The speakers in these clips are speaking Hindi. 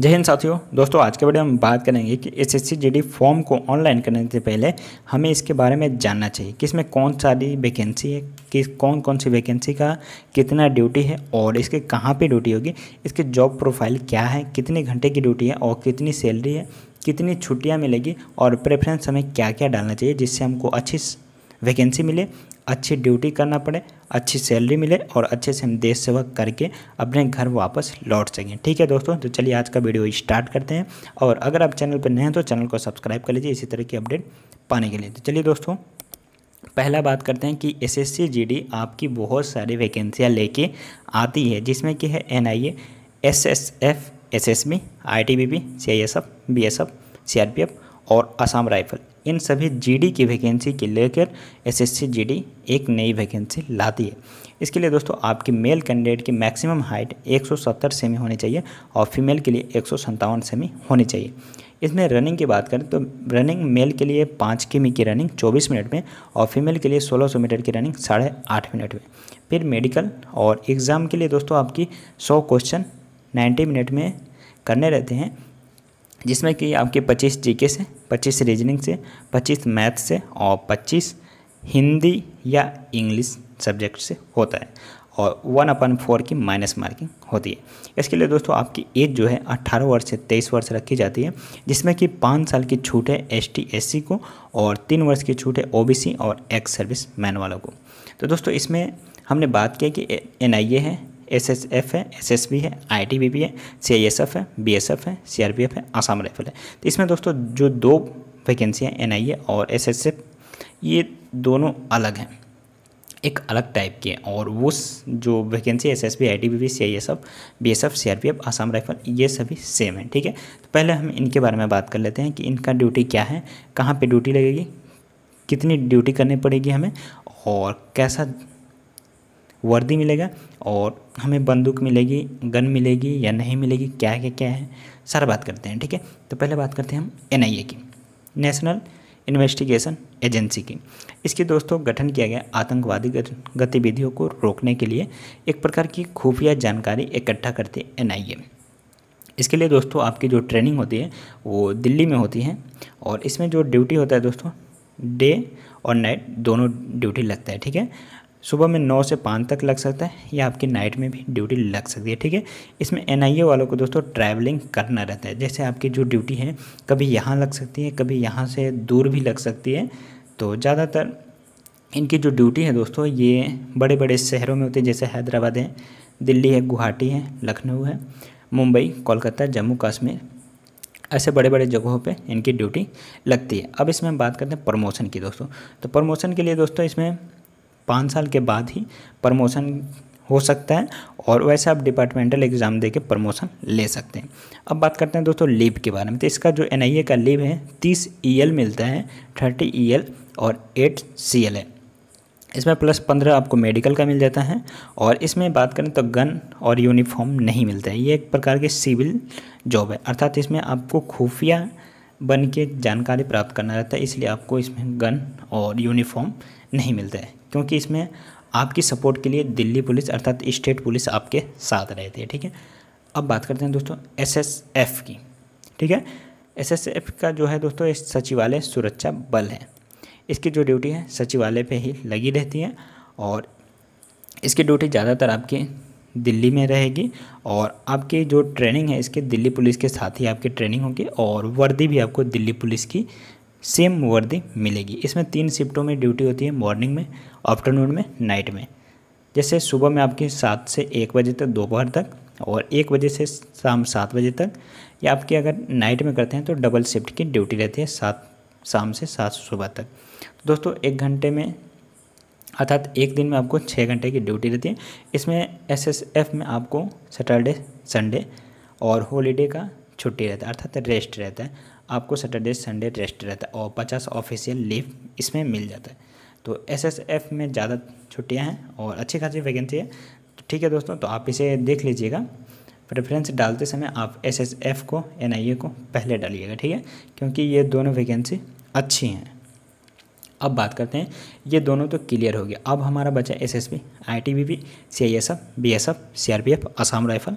जय हिंद साथियों दोस्तों आज के वीडियो में बात करेंगे कि एस एस फॉर्म को ऑनलाइन करने से पहले हमें इसके बारे में जानना चाहिए कि इसमें कौन सारी वैकेंसी है कि कौन कौन सी वैकेंसी का कितना ड्यूटी है और इसके कहाँ पे ड्यूटी होगी इसके जॉब प्रोफाइल क्या है कितने घंटे की ड्यूटी है और कितनी सैलरी है कितनी छुट्टियाँ मिलेगी और प्रेफरेंस हमें क्या क्या डालना चाहिए जिससे हमको अच्छी वैकेंसी मिले अच्छी ड्यूटी करना पड़े अच्छी सैलरी मिले और अच्छे से हम देश सेवा करके अपने घर वापस लौट सकें ठीक है दोस्तों तो चलिए आज का वीडियो स्टार्ट करते हैं और अगर आप चैनल पर नए हैं तो चैनल को सब्सक्राइब कर लीजिए इसी तरह की अपडेट पाने के लिए तो चलिए दोस्तों पहला बात करते हैं कि एस एस आपकी बहुत सारी वैकेंसियाँ लेके आती है जिसमें कि है N I S S CISF BSF और असम राइफल इन सभी जीडी की वैकेंसी के लेकर एसएससी जीडी एक नई वैकेंसी लाती है इसके लिए दोस्तों आपकी मेल कैंडिडेट की मैक्सिमम हाइट 170 सेमी होनी चाहिए और फीमेल के लिए एक सेमी होनी चाहिए इसमें रनिंग की बात करें तो रनिंग मेल के लिए पाँच किमी की रनिंग चौबीस मिनट में और फीमेल के लिए सोलह सौ मीटर की रनिंग साढ़े आठ मिनट में फिर मेडिकल और एग्ज़ाम के लिए दोस्तों आपकी सौ क्वेश्चन नाइन्टी मिनट में करने रहते हैं जिसमें कि आपके 25 जीके से 25 रीजनिंग से 25 मैथ से और 25 हिंदी या इंग्लिश सब्जेक्ट से होता है और वन अपन फोर की माइनस मार्किंग होती है इसके लिए दोस्तों आपकी एज जो है 18 वर्ष से 23 वर्ष रखी जाती है जिसमें कि पाँच साल की छूट है एस टी को और तीन वर्ष की छूट है ओ और एक्स सर्विस मैन वालों को तो दोस्तों इसमें हमने बात किया कि एन है एस एस एफ है एस एस बी है आई टी बी पी है सी आई एस एफ है बी एस एफ है सी आर पी एफ है आसाम राइफल है तो इसमें दोस्तों जो दो हैं एन आई ए और एस एस एफ ये दोनों अलग हैं एक अलग टाइप के और वो जो vacancy S S B I T B P C I S F B S F C R P F Assam rifle ये सभी सेम है ठीक है तो पहले हम इनके बारे में बात कर लेते हैं कि इनका ड्यूटी क्या है कहाँ पे ड्यूटी लगेगी कितनी ड्यूटी करनी पड़ेगी हमें और कैसा वर्दी मिलेगा और हमें बंदूक मिलेगी गन मिलेगी या नहीं मिलेगी क्या क्या क्या है सारा बात करते हैं ठीक है तो पहले बात करते हैं हम एन की नेशनल इन्वेस्टिगेशन एजेंसी की इसके दोस्तों गठन किया गया आतंकवादी गतिविधियों को रोकने के लिए एक प्रकार की खुफिया जानकारी इकट्ठा करती एन इसके लिए दोस्तों आपकी जो ट्रेनिंग होती है वो दिल्ली में होती है और इसमें जो ड्यूटी होता है दोस्तों डे और नाइट दोनों ड्यूटी लगता है ठीक है सुबह में नौ से पाँच तक लग सकता है या आपकी नाइट में भी ड्यूटी लग सकती है ठीक है इसमें एन वालों को दोस्तों ट्रैवलिंग करना रहता है जैसे आपकी जो ड्यूटी है कभी यहाँ लग सकती है कभी यहाँ से दूर भी लग सकती है तो ज़्यादातर इनकी जो ड्यूटी है दोस्तों ये बड़े बड़े शहरों में होती है जैसे हैदराबाद है दिल्ली है गुवाहाटी है लखनऊ है मुंबई कोलकाता जम्मू कश्मीर ऐसे बड़े बड़े जगहों पे इनकी ड्यूटी लगती है अब इसमें हम बात करते हैं प्रमोशन की दोस्तों तो प्रमोशन के लिए दोस्तों इसमें पाँच साल के बाद ही प्रमोशन हो सकता है और वैसे आप डिपार्टमेंटल एग्ज़ाम दे के प्रमोशन ले सकते हैं अब बात करते हैं दोस्तों लीव के बारे में तो इसका जो एन का लीव है तीस ई e मिलता है थर्टी ई e और एट सी है इसमें प्लस पंद्रह आपको मेडिकल का मिल जाता है और इसमें बात करें तो गन और यूनिफॉर्म नहीं मिलता है ये एक प्रकार की सिविल जॉब है अर्थात इसमें आपको खुफिया बन के जानकारी प्राप्त करना रहता है इसलिए आपको इसमें गन और यूनिफॉर्म नहीं मिलता है क्योंकि इसमें आपकी सपोर्ट के लिए दिल्ली पुलिस अर्थात स्टेट पुलिस आपके साथ रहती है ठीक है अब बात करते हैं दोस्तों एसएसएफ की ठीक है एसएसएफ का जो है दोस्तों सचिवालय सुरक्षा बल है इसकी जो ड्यूटी है सचिवालय पे ही लगी रहती है और इसकी ड्यूटी ज़्यादातर आपकी दिल्ली में रहेगी और आपकी जो ट्रेनिंग है इसके दिल्ली पुलिस के साथ ही आपकी ट्रेनिंग होगी और वर्दी भी आपको दिल्ली पुलिस की सेम वर्दी मिलेगी इसमें तीन शिफ्टों में ड्यूटी होती है मॉर्निंग में आफ्टरनून में नाइट में जैसे सुबह में आपकी सात से एक बजे तक दोपहर तक और एक बजे से शाम सात बजे तक या आपकी अगर नाइट में करते हैं तो डबल शिफ्ट की ड्यूटी रहती है सात शाम से सात सुबह तक तो दोस्तों एक घंटे में अर्थात एक दिन में आपको छः घंटे की ड्यूटी रहती है इसमें एसएसएफ में आपको सैटरडे संडे और हॉलीडे का छुट्टी रहता है अर्थात रेस्ट रहता है आपको सैटरडे संडे रेस्ट रहता है और पचास ऑफिशियल लीव इसमें मिल जाता है तो एसएसएफ में ज़्यादा छुट्टियाँ हैं और अच्छी खासी वैकेंसी है तो ठीक है दोस्तों तो आप इसे देख लीजिएगा प्रेफरेंस डालते समय आप एसएसएफ को एनआईए को पहले डालिएगा ठीक है क्योंकि ये दोनों वैकेंसी अच्छी हैं अब बात करते हैं ये दोनों तो क्लियर हो गया अब हमारा बचा S S P I T B P C I S F B S F C R P F Assam rifle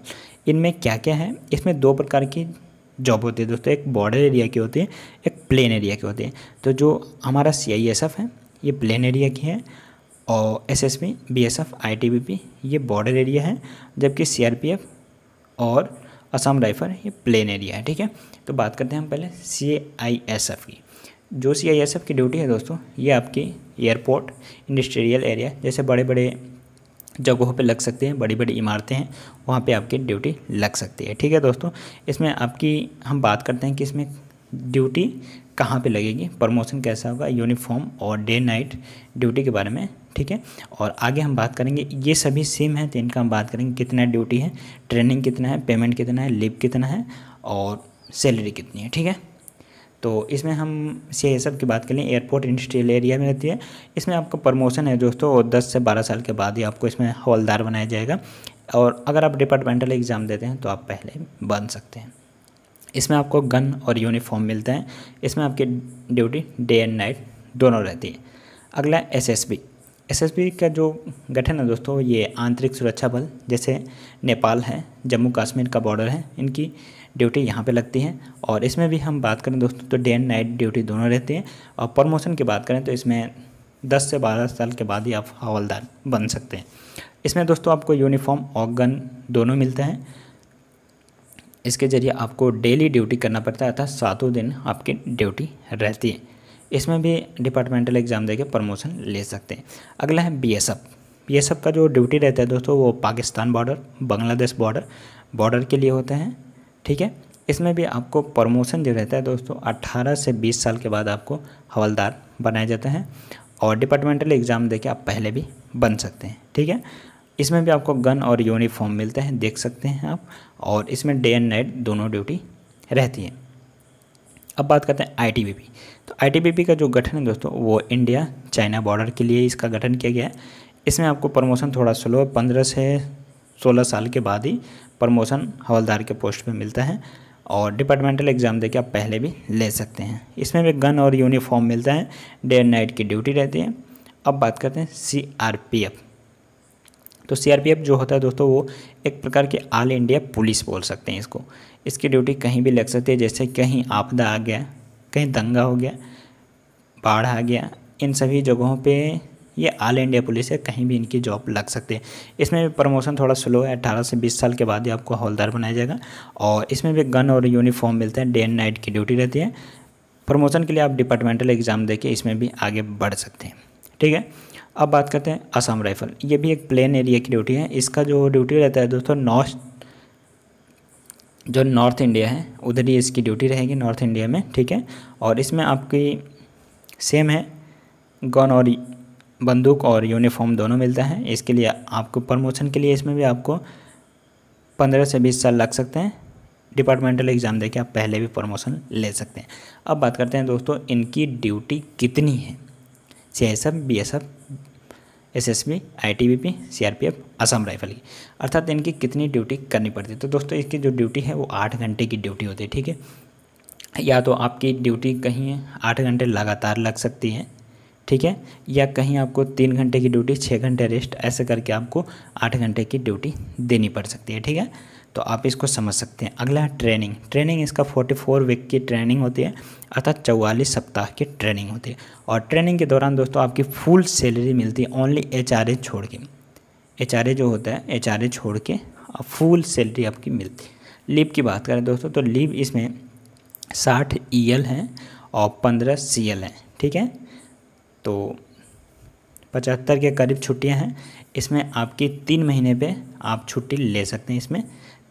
इनमें क्या क्या है इसमें दो प्रकार की जॉब होती है दोस्तों एक बॉर्डर एरिया की होती है एक प्लेन एरिया की होती है तो जो हमारा सी आई एस एफ है ये प्लेन एरिया की है और S S P B S F I T B P ये बॉर्डर एरिया है जबकि सी आर पी एफ और असम राइफल ये प्लेन एरिया है ठीक है तो बात करते हैं हम पहले सी आई एस एफ की जो सी आई एस एफ की ड्यूटी है दोस्तों ये आपकी एयरपोर्ट इंडस्ट्रियल एरिया जैसे बड़े बड़े जगहों पे लग सकते हैं बड़ी बड़ी इमारतें हैं वहाँ पे आपकी ड्यूटी लग सकती है ठीक है दोस्तों इसमें आपकी हम बात करते हैं कि इसमें ड्यूटी कहाँ पे लगेगी प्रमोशन कैसा होगा यूनिफॉर्म और डे नाइट ड्यूटी के बारे में ठीक है और आगे हम बात करेंगे ये सभी सेम है तो इनका हम बात करेंगे कितना ड्यूटी है ट्रेनिंग कितना है पेमेंट कितना है लिव कितना है और सैलरी कितनी है ठीक है तो इसमें हम सी सब की बात करें एयरपोर्ट इंडस्ट्रियल एरिया में रहती है इसमें आपका प्रमोशन है दोस्तों और दस से बारह साल के बाद ही आपको इसमें हवलदार बनाया जाएगा और अगर आप डिपार्टमेंटल एग्ज़ाम देते हैं तो आप पहले बन सकते हैं इसमें आपको गन और यूनिफॉर्म मिलता है इसमें आपकी ड्यूटी डे एंड नाइट दोनों रहती है अगला एसएसबी एसएसबी का जो गठन है दोस्तों ये आंतरिक सुरक्षा बल जैसे नेपाल है जम्मू कश्मीर का बॉर्डर है इनकी ड्यूटी यहाँ पे लगती है और इसमें भी हम बात करें दोस्तों तो डे एंड नाइट ड्यूटी दोनों रहती हैं और प्रमोशन की बात करें तो इसमें दस से बारह साल के बाद ही आप हवलदार बन सकते हैं इसमें दोस्तों आपको यूनिफॉर्म और गन दोनों मिलते हैं इसके ज़रिए आपको डेली ड्यूटी करना पड़ता है अर्थात सातों दिन आपकी ड्यूटी रहती है इसमें भी डिपार्टमेंटल एग्ज़ाम देके प्रमोशन ले सकते हैं अगला है B S F B S F का जो ड्यूटी रहता है दोस्तों वो Pakistan border Bangladesh border border के लिए होते हैं ठीक है इसमें भी आपको प्रमोशन जो रहता है दोस्तों 18 से 20 साल के बाद आपको हवलदार बनाए जाते हैं और डिपार्टमेंटल एग्ज़ाम देके आप पहले भी बन सकते हैं ठीक है इसमें भी आपको गन और यूनिफॉर्म मिलते हैं देख सकते हैं आप और इसमें डे एंड नाइट दोनों ड्यूटी रहती है अब बात करते हैं आईटीबीपी तो आईटीबीपी का जो गठन है दोस्तों वो इंडिया चाइना बॉर्डर के लिए इसका गठन किया गया है इसमें आपको प्रमोशन थोड़ा स्लो है पंद्रह से सोलह साल के बाद ही प्रमोशन हवलदार के पोस्ट पर मिलता है और डिपार्टमेंटल एग्ज़ाम देके आप पहले भी ले सकते हैं इसमें भी गन और यूनिफॉर्म मिलता है डे एंड नाइट की ड्यूटी रहती है अब बात करते हैं सीआरपीएफ तो सीआरपीएफ जो होता है दोस्तों वो एक प्रकार की ऑल इंडिया पुलिस बोल सकते हैं इसको इसकी ड्यूटी कहीं भी लग सकती है जैसे कहीं आपदा आ गया कहीं दंगा हो गया बाढ़ आ गया इन सभी जगहों पर ये ऑल इंडिया पुलिस है कहीं भी इनकी जॉब लग सकती है इसमें भी प्रमोशन थोड़ा स्लो है अट्ठारह से बीस साल के बाद ही आपको हौलदार बनाया जाएगा और इसमें भी गन और यूनिफॉर्म मिलता है डे एंड नाइट की ड्यूटी रहती है प्रमोशन के लिए आप डिपार्टमेंटल एग्ज़ाम देके इसमें भी आगे बढ़ सकते हैं ठीक है अब बात करते हैं असम राइफल ये भी एक प्लेन एरिया की ड्यूटी है इसका जो ड्यूटी रहता है दोस्तों नॉर्थ जो नॉर्थ इंडिया है उधर ही इसकी ड्यूटी रहेगी नॉर्थ इंडिया में ठीक है और इसमें आपकी सेम है गन और बंदूक और यूनिफॉर्म दोनों मिलता है इसके लिए आपको प्रमोशन के लिए इसमें भी आपको पंद्रह से बीस साल लग सकते हैं डिपार्टमेंटल एग्ज़ाम देके आप पहले भी प्रमोशन ले सकते हैं अब बात करते हैं दोस्तों इनकी ड्यूटी कितनी है C S F B S F S S B I T B P C R P F Assam rifle की अर्थात इनकी कितनी ड्यूटी करनी पड़ती है तो दोस्तों इसकी जो ड्यूटी है वो आठ घंटे की ड्यूटी होती है ठीक है या तो आपकी ड्यूटी कहीं आठ घंटे लगातार लग सकती है ठीक है या कहीं आपको तीन घंटे की ड्यूटी छः घंटे रेस्ट ऐसे करके आपको आठ घंटे की ड्यूटी देनी पड़ सकती है ठीक है तो आप इसको समझ सकते हैं अगला ट्रेनिंग ट्रेनिंग इसका 44 वीक की ट्रेनिंग होती है अर्थात चौवालीस सप्ताह की ट्रेनिंग होती है और ट्रेनिंग के दौरान दोस्तों आपकी फुल सैलरी मिलती है ओनली एच छोड़ के एच जो होता है एच छोड़ के फुल सैलरी आपकी मिलती है लीव की बात करें दोस्तों तो लीव इसमें साठ ई e एल और पंद्रह सी एल हैं ठीक है तो पचहत्तर के करीब छुट्टियां हैं इसमें आपकी तीन महीने पे आप छुट्टी ले सकते हैं इसमें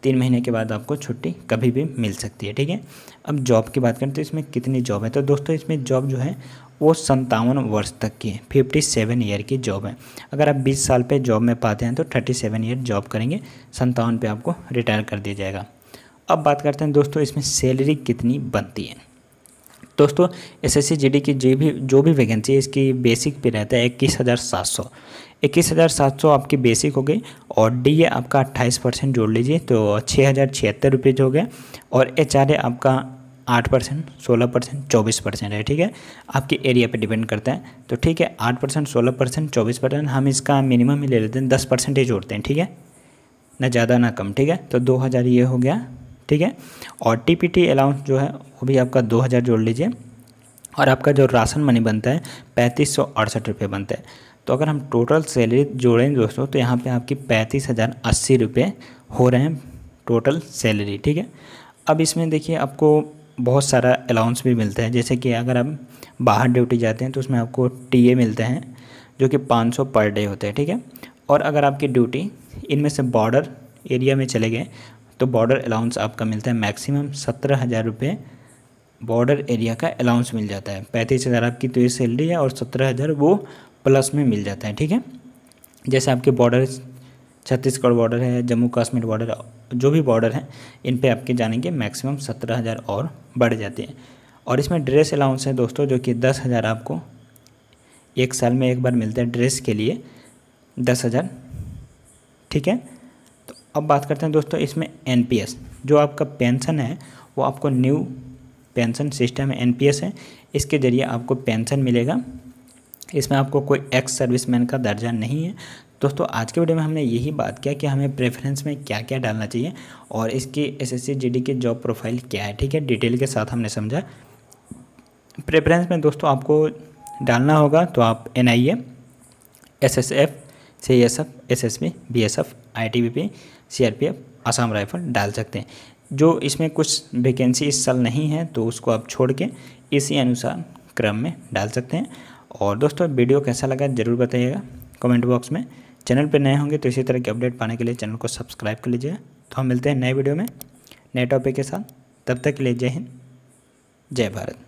तीन महीने के बाद आपको छुट्टी कभी भी मिल सकती है ठीक है अब जॉब की बात करें तो इसमें कितनी जॉब है तो दोस्तों इसमें जॉब जो है वो संतावन वर्ष तक की है फिफ्टी सेवन ईयर की जॉब है अगर आप बीस साल पे जॉब में पाते हैं तो थर्टी सेवन ईयर जॉब करेंगे संतावन पे आपको रिटायर कर दिया जाएगा अब बात करते हैं दोस्तों इसमें सैलरी कितनी बनती है दोस्तों एस एस की जो भी जो भी वैकेंसी है इसकी बेसिक पे रहता है इक्कीस हज़ार सात सौ इक्कीस हज़ार सात सौ आपकी बेसिक हो गई और डी ए आपका अट्ठाईस परसेंट जोड़ लीजिए तो छः हज़ार छिहत्तर रुपये हो गया और एच आर ए आपका आठ परसेंट सोलह परसेंट चौबीस परसेंट है ठीक है आपके एरिया पे डिपेंड करता है तो ठीक है आठ परसेंट सोलह परसेंट चौबीस परसेंट हम इसका मिनिमम ही ले लेते हैं दस परसेंट ही जोड़ते हैं ठीक है ना ज़्यादा ना कम ठीक है तो दो हज़ार ये हो गया ठीक है और टी पी अलाउंस जो है वो भी आपका दो हज़ार जोड़ लीजिए और आपका जो राशन मनी बनता है पैंतीस सौ अड़सठ रुपये बनता है तो अगर हम टोटल सैलरी जोड़ें दोस्तों तो यहाँ पे आपकी पैंतीस हज़ार अस्सी रुपये हो रहे हैं टोटल सैलरी ठीक है अब इसमें देखिए आपको बहुत सारा अलाउंस भी मिलता है जैसे कि अगर आप बाहर ड्यूटी जाते हैं तो उसमें आपको ए मिलते हैं जो कि सौ पर डे होते हैं ठीक है और अगर आपकी ड्यूटी इनमें से बॉर्डर एरिया में चले गए तो बॉर्डर अलाउंस आपका मिलता है मैक्सिमम सत्रह हज़ार रुपये बॉर्डर एरिया का अलाउंस मिल जाता है पैंतीस हज़ार आपकी तो ये सैलरी है और सत्रह हज़ार वो प्लस में मिल जाता है ठीक है जैसे आपके बॉर्डर छत्तीसगढ़ बॉर्डर है जम्मू कश्मीर बॉर्डर जो भी बॉर्डर हैं इन पर आपके जाने के मैक्सिमम सत्रह हज़ार और बढ़ जाते हैं और इसमें ड्रेस अलाउंस है दोस्तों जो कि दस हज़ार आपको एक साल में एक बार मिलता है ड्रेस के लिए दस हज़ार ठीक है अब बात करते हैं दोस्तों इसमें एन जो आपका पेंशन है वो आपको न्यू पेंशन सिस्टम है एन है इसके ज़रिए आपको पेंशन मिलेगा इसमें आपको कोई एक्स सर्विसमैन का दर्जा नहीं है दोस्तों आज के वीडियो में हमने यही बात किया कि हमें प्रेफरेंस में क्या क्या डालना चाहिए और इसकी एसएससी जीडी की जॉब प्रोफाइल क्या है ठीक है डिटेल के साथ हमने समझा प्रेफरेंस में दोस्तों आपको डालना होगा तो आप N I S S F C S F S S B B S F I पे सीआरपीएफ असम राइफल डाल सकते हैं जो इसमें कुछ वैकेंसी इस साल नहीं है तो उसको आप छोड़ के इसी अनुसार क्रम में डाल सकते हैं और दोस्तों वीडियो कैसा लगा ज़रूर बताइएगा कमेंट बॉक्स में चैनल पर नए होंगे तो इसी तरह के अपडेट पाने के लिए चैनल को सब्सक्राइब कर लीजिएगा तो हम मिलते हैं नए वीडियो में नए टॉपिक के साथ तब तक के लिए जय हिंद जय भारत